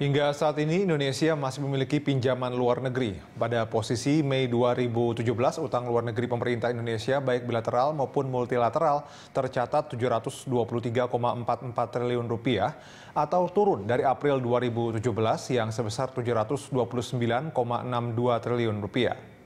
Hingga saat ini Indonesia masih memiliki pinjaman luar negeri. Pada posisi Mei 2017, utang luar negeri pemerintah Indonesia baik bilateral maupun multilateral tercatat 723,44 triliun rupiah atau turun dari April 2017 yang sebesar 729,62 triliun rupiah.